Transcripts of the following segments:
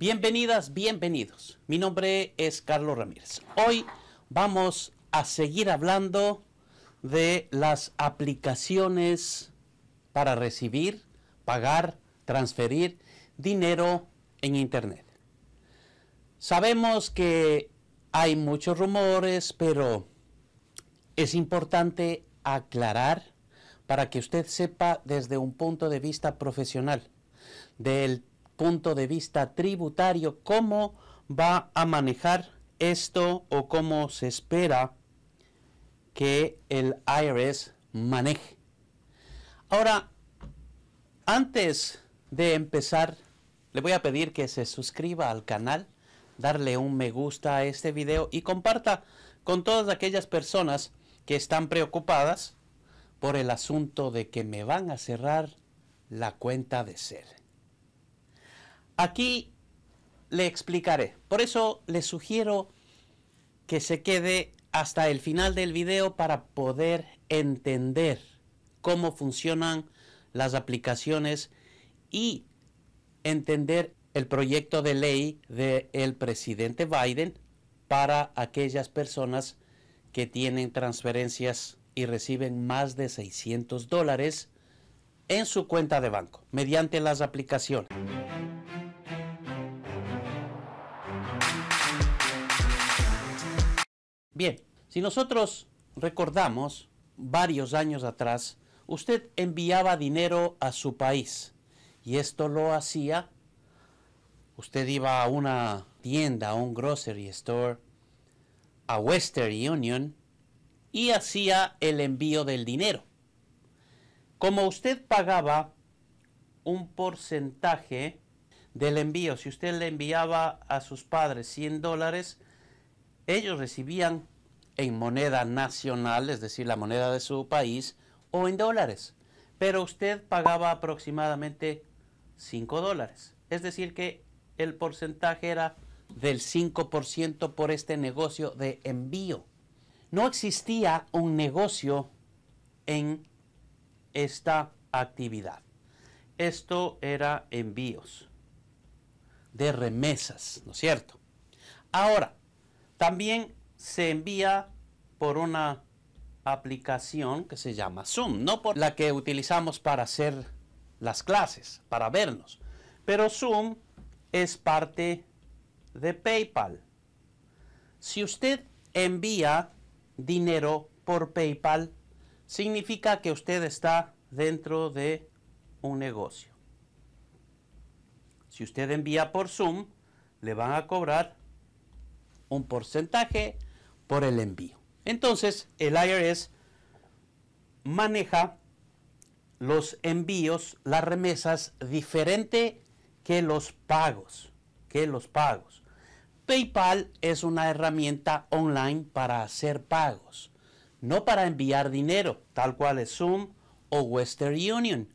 Bienvenidas, bienvenidos. Mi nombre es Carlos Ramírez. Hoy vamos a seguir hablando de las aplicaciones para recibir, pagar, transferir dinero en Internet. Sabemos que hay muchos rumores, pero es importante aclarar para que usted sepa desde un punto de vista profesional del punto de vista tributario, cómo va a manejar esto o cómo se espera que el IRS maneje. Ahora, antes de empezar, le voy a pedir que se suscriba al canal, darle un me gusta a este video y comparta con todas aquellas personas que están preocupadas por el asunto de que me van a cerrar la cuenta de ser. Aquí le explicaré. Por eso le sugiero que se quede hasta el final del video para poder entender cómo funcionan las aplicaciones y entender el proyecto de ley del presidente Biden para aquellas personas que tienen transferencias y reciben más de 600 dólares en su cuenta de banco mediante las aplicaciones. Bien, si nosotros recordamos varios años atrás, usted enviaba dinero a su país y esto lo hacía. Usted iba a una tienda, a un grocery store, a Western Union y hacía el envío del dinero. Como usted pagaba un porcentaje del envío, si usted le enviaba a sus padres 100 dólares, ellos recibían en moneda nacional, es decir, la moneda de su país, o en dólares. Pero usted pagaba aproximadamente 5 dólares. Es decir, que el porcentaje era del 5% por este negocio de envío. No existía un negocio en esta actividad. Esto era envíos de remesas, ¿no es cierto? Ahora, también se envía por una aplicación que se llama Zoom, no por la que utilizamos para hacer las clases, para vernos. Pero Zoom es parte de PayPal. Si usted envía dinero por PayPal, significa que usted está dentro de un negocio. Si usted envía por Zoom, le van a cobrar un porcentaje por el envío. Entonces, el IRS maneja los envíos, las remesas, diferente que los pagos, que los pagos. PayPal es una herramienta online para hacer pagos, no para enviar dinero, tal cual es Zoom o Western Union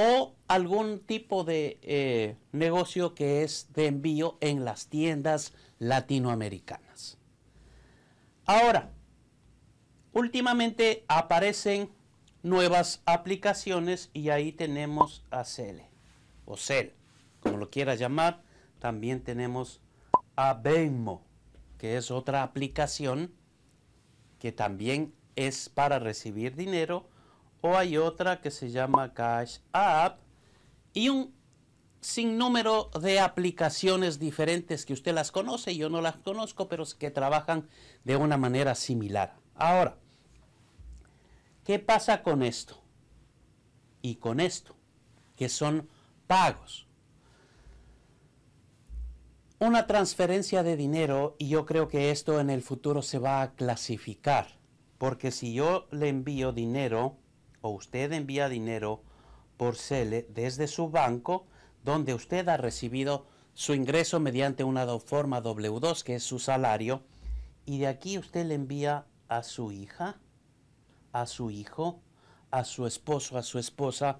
o algún tipo de eh, negocio que es de envío en las tiendas latinoamericanas. Ahora, últimamente aparecen nuevas aplicaciones y ahí tenemos a Cele o Cel, como lo quieras llamar. También tenemos a Venmo, que es otra aplicación que también es para recibir dinero o hay otra que se llama Cash App y un sinnúmero de aplicaciones diferentes que usted las conoce, yo no las conozco, pero que trabajan de una manera similar. Ahora, ¿qué pasa con esto? Y con esto, que son pagos. Una transferencia de dinero, y yo creo que esto en el futuro se va a clasificar, porque si yo le envío dinero, usted envía dinero por Cele desde su banco donde usted ha recibido su ingreso mediante una forma W2 que es su salario y de aquí usted le envía a su hija, a su hijo, a su esposo, a su esposa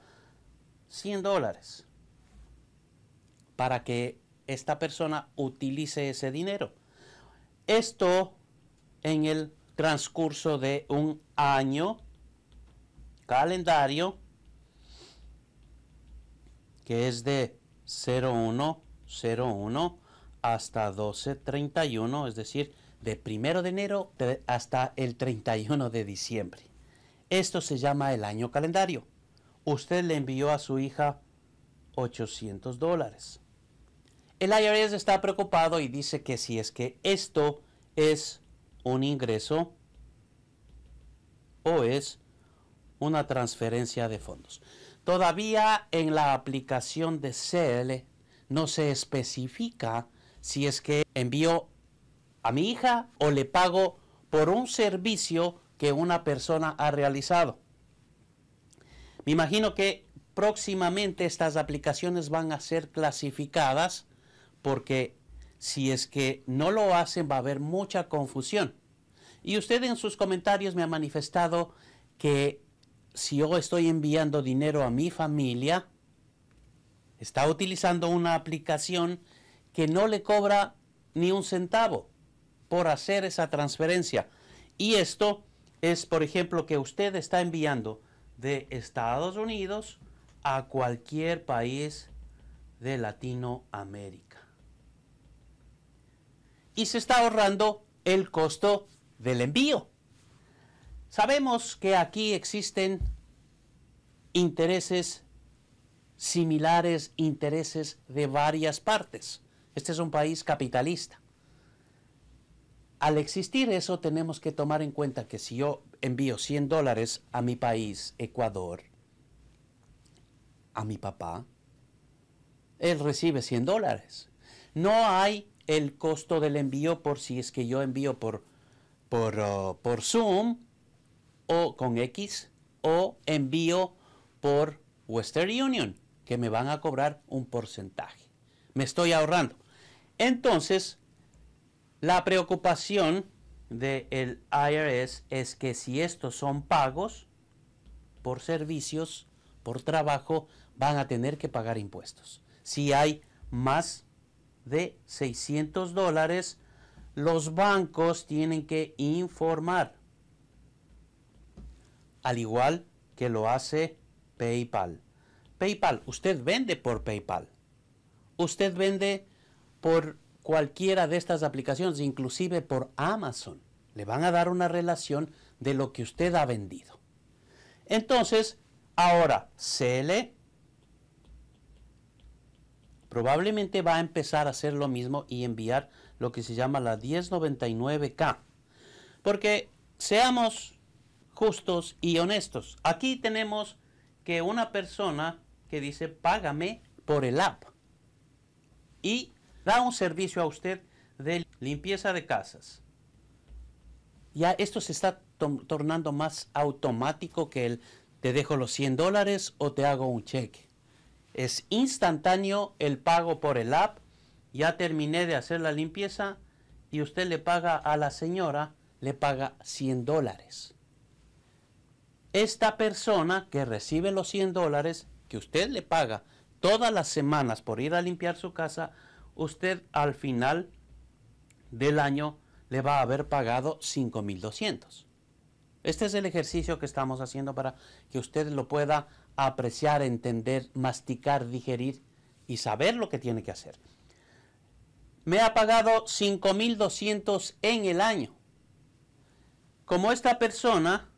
100 dólares para que esta persona utilice ese dinero. Esto en el transcurso de un año calendario que es de 0101 hasta 1231, es decir, de 1 de enero hasta el 31 de diciembre. Esto se llama el año calendario. Usted le envió a su hija 800 dólares. El IRS está preocupado y dice que si es que esto es un ingreso o es una transferencia de fondos. Todavía en la aplicación de CL no se especifica si es que envío a mi hija o le pago por un servicio que una persona ha realizado. Me imagino que próximamente estas aplicaciones van a ser clasificadas porque si es que no lo hacen va a haber mucha confusión. Y usted en sus comentarios me ha manifestado que si yo estoy enviando dinero a mi familia, está utilizando una aplicación que no le cobra ni un centavo por hacer esa transferencia. Y esto es, por ejemplo, que usted está enviando de Estados Unidos a cualquier país de Latinoamérica. Y se está ahorrando el costo del envío. Sabemos que aquí existen intereses similares, intereses de varias partes. Este es un país capitalista. Al existir eso, tenemos que tomar en cuenta que si yo envío 100 dólares a mi país, Ecuador, a mi papá, él recibe 100 dólares. No hay el costo del envío por si es que yo envío por, por oh, Zoom, o con X o envío por Western Union, que me van a cobrar un porcentaje. Me estoy ahorrando. Entonces, la preocupación del IRS es que si estos son pagos por servicios, por trabajo, van a tener que pagar impuestos. Si hay más de 600 dólares, los bancos tienen que informar al igual que lo hace PayPal. PayPal, usted vende por PayPal. Usted vende por cualquiera de estas aplicaciones, inclusive por Amazon. Le van a dar una relación de lo que usted ha vendido. Entonces, ahora CL probablemente va a empezar a hacer lo mismo y enviar lo que se llama la 1099K. Porque seamos justos y honestos. Aquí tenemos que una persona que dice, págame por el app y da un servicio a usted de limpieza de casas. Ya esto se está tornando más automático que el te dejo los 100 dólares o te hago un cheque. Es instantáneo el pago por el app. Ya terminé de hacer la limpieza y usted le paga a la señora, le paga 100 dólares esta persona que recibe los 100 dólares que usted le paga todas las semanas por ir a limpiar su casa, usted al final del año le va a haber pagado 5.200. Este es el ejercicio que estamos haciendo para que usted lo pueda apreciar, entender, masticar, digerir y saber lo que tiene que hacer. Me ha pagado 5.200 en el año. Como esta persona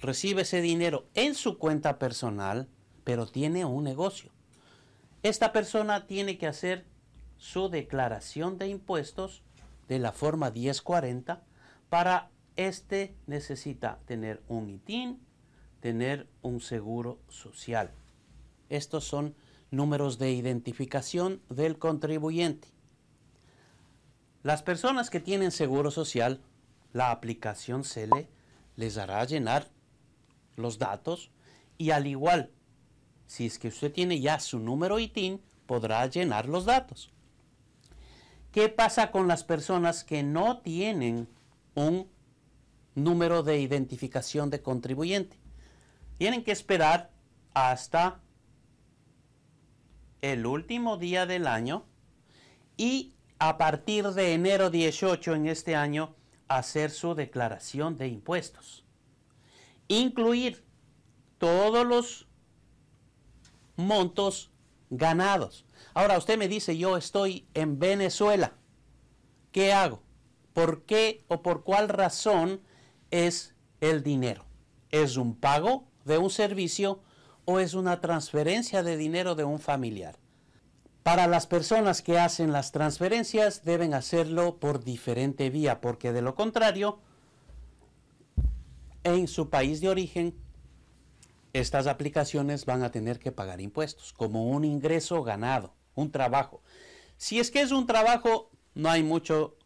recibe ese dinero en su cuenta personal, pero tiene un negocio. Esta persona tiene que hacer su declaración de impuestos de la forma 1040. Para este necesita tener un ITIN, tener un seguro social. Estos son números de identificación del contribuyente. Las personas que tienen seguro social, la aplicación CELE les hará llenar los datos y al igual, si es que usted tiene ya su número ITIN, podrá llenar los datos. ¿Qué pasa con las personas que no tienen un número de identificación de contribuyente? Tienen que esperar hasta el último día del año y a partir de enero 18 en este año hacer su declaración de impuestos incluir todos los montos ganados. Ahora usted me dice, yo estoy en Venezuela. ¿Qué hago? ¿Por qué o por cuál razón es el dinero? ¿Es un pago de un servicio o es una transferencia de dinero de un familiar? Para las personas que hacen las transferencias deben hacerlo por diferente vía, porque de lo contrario en su país de origen, estas aplicaciones van a tener que pagar impuestos como un ingreso ganado, un trabajo. Si es que es un trabajo, no hay mucho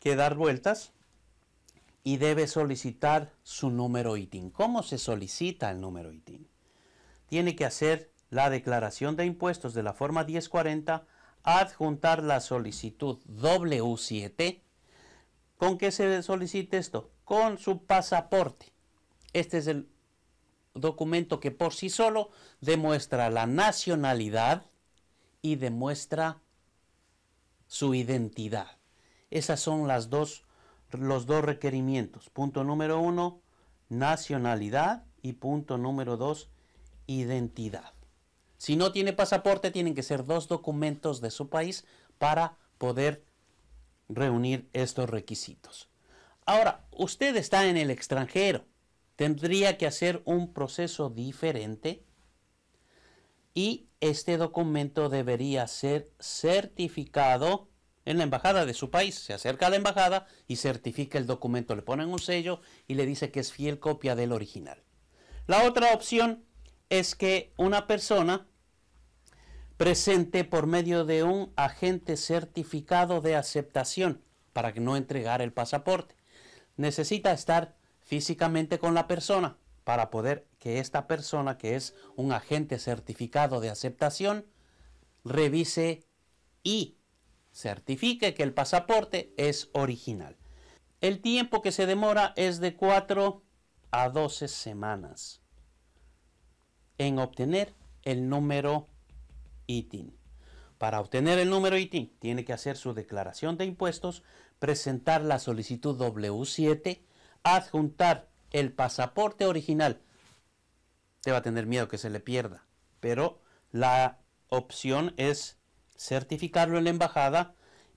que dar vueltas y debe solicitar su número ITIN. ¿Cómo se solicita el número ITIN? Tiene que hacer la declaración de impuestos de la forma 1040, adjuntar la solicitud W7. ¿Con qué se solicita esto? con su pasaporte. Este es el documento que por sí solo demuestra la nacionalidad y demuestra su identidad. Esas son las dos, los dos requerimientos. Punto número uno, nacionalidad y punto número dos, identidad. Si no tiene pasaporte, tienen que ser dos documentos de su país para poder reunir estos requisitos. Ahora, usted está en el extranjero, tendría que hacer un proceso diferente y este documento debería ser certificado en la embajada de su país. Se acerca a la embajada y certifica el documento, le ponen un sello y le dice que es fiel copia del original. La otra opción es que una persona presente por medio de un agente certificado de aceptación para que no entregar el pasaporte necesita estar físicamente con la persona para poder que esta persona, que es un agente certificado de aceptación, revise y certifique que el pasaporte es original. El tiempo que se demora es de 4 a 12 semanas en obtener el número ITIN. Para obtener el número ITIN tiene que hacer su declaración de impuestos, presentar la solicitud W7, adjuntar el pasaporte original. Te va a tener miedo que se le pierda, pero la opción es certificarlo en la embajada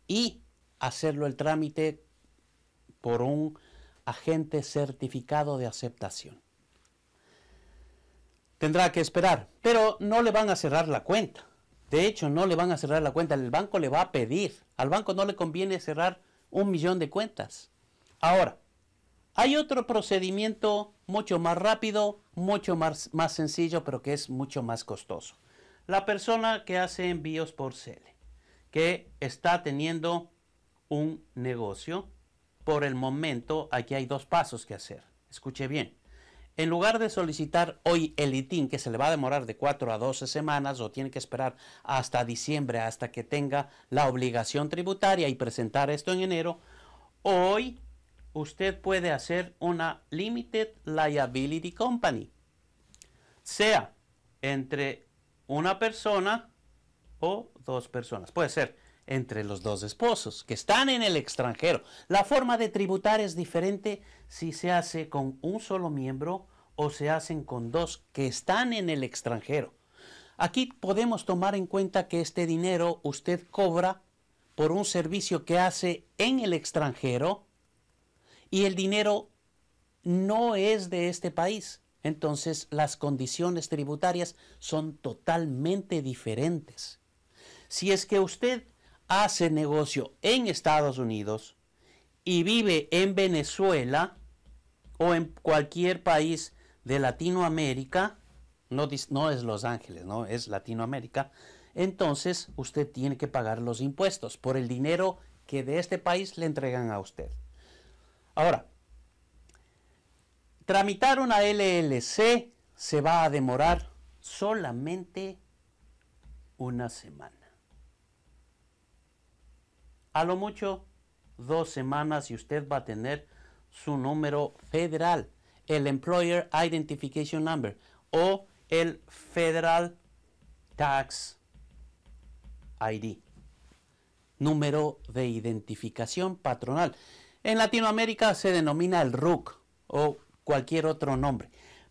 y hacerlo el trámite por un agente certificado de aceptación. Tendrá que esperar, pero no le van a cerrar la cuenta. De hecho, no le van a cerrar la cuenta, el banco le va a pedir. Al banco no le conviene cerrar un millón de cuentas. Ahora, hay otro procedimiento mucho más rápido, mucho más, sencillo, pero que es mucho más costoso. La persona que hace envíos por CEL, que está teniendo un negocio, por el momento aquí hay dos pasos que hacer. Escuche bien. En lugar de solicitar hoy el ITIN, que se le va a demorar de 4 a 12 semanas o tiene que esperar hasta diciembre, hasta que tenga la obligación tributaria y presentar esto en enero, hoy usted puede hacer una Limited Liability Company, sea entre una persona o dos personas. Puede ser entre los dos esposos que están en el extranjero. La forma de tributar es diferente si se hace con un solo miembro o se hacen con dos que están en el extranjero. Aquí podemos tomar en cuenta que este dinero usted cobra por un servicio que hace en el extranjero y el dinero no es de este país. Entonces las condiciones tributarias son totalmente diferentes. Si es que usted hace negocio en Estados Unidos y vive en Venezuela o en cualquier país de Latinoamérica, no, es Los Ángeles, no es Latinoamérica, entonces usted tiene que pagar los impuestos por el dinero que de este país le entregan a usted. Ahora, tramitar una LLC se va a demorar solamente una semana a lo mucho dos semanas y usted va a tener su número federal, el Employer Identification Number o el Federal Tax ID, número de identificación patronal. En Latinoamérica se denomina el RUC o cualquier otro nombre,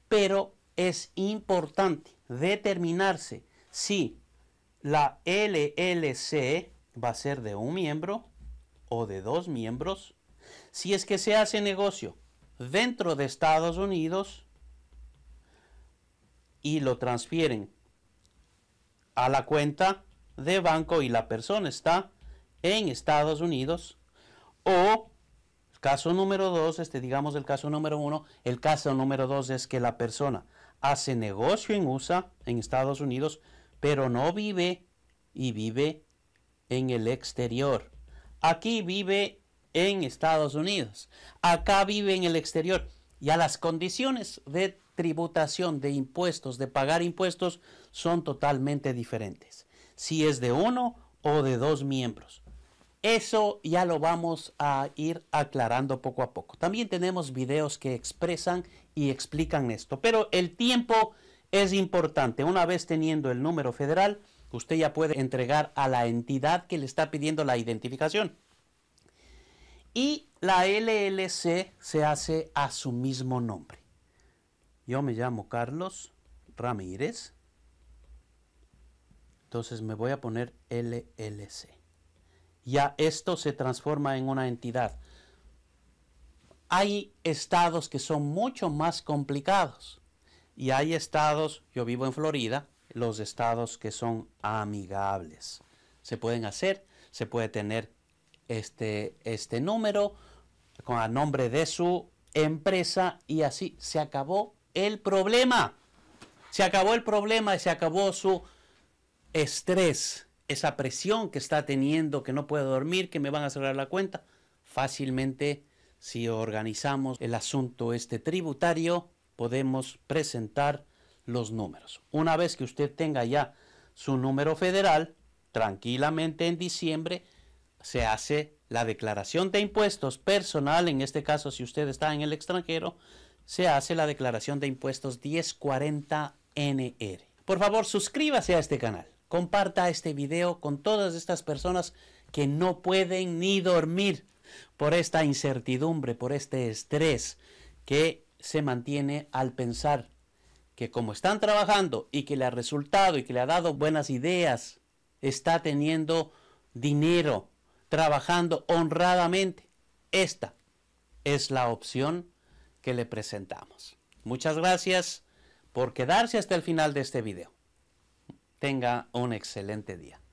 pero es importante determinarse si la LLC e va a ser de un miembro o de dos miembros si es que se hace negocio dentro de Estados Unidos y lo transfieren a la cuenta de banco y la persona está en Estados Unidos o caso número dos, este digamos el caso número uno, el caso número dos es que la persona hace negocio en USA, en Estados Unidos, pero no vive y vive en el exterior. Aquí vive en Estados Unidos, acá vive en el exterior. Ya las condiciones de tributación, de impuestos, de pagar impuestos son totalmente diferentes. Si es de uno o de dos miembros. Eso ya lo vamos a ir aclarando poco a poco. También tenemos videos que expresan y explican esto, pero el tiempo es importante. Una vez teniendo el número federal, usted ya puede entregar a la entidad que le está pidiendo la identificación. Y la LLC se hace a su mismo nombre. Yo me llamo Carlos Ramírez. Entonces me voy a poner LLC. Ya esto se transforma en una entidad. Hay estados que son mucho más complicados. Y hay estados, yo vivo en Florida, los estados que son amigables. Se pueden hacer, se puede tener este, este número con el nombre de su empresa y así se acabó el problema. Se acabó el problema y se acabó su estrés, esa presión que está teniendo, que no puede dormir, que me van a cerrar la cuenta. Fácilmente, si organizamos el asunto este tributario, podemos presentar los números. Una vez que usted tenga ya su número federal, tranquilamente en diciembre se hace la declaración de impuestos personal, en este caso si usted está en el extranjero, se hace la declaración de impuestos 1040NR. Por favor, suscríbase a este canal, comparta este video con todas estas personas que no pueden ni dormir por esta incertidumbre, por este estrés que se mantiene al pensar que como están trabajando y que le ha resultado y que le ha dado buenas ideas, está teniendo dinero, trabajando honradamente. Esta es la opción que le presentamos. Muchas gracias por quedarse hasta el final de este video. Tenga un excelente día.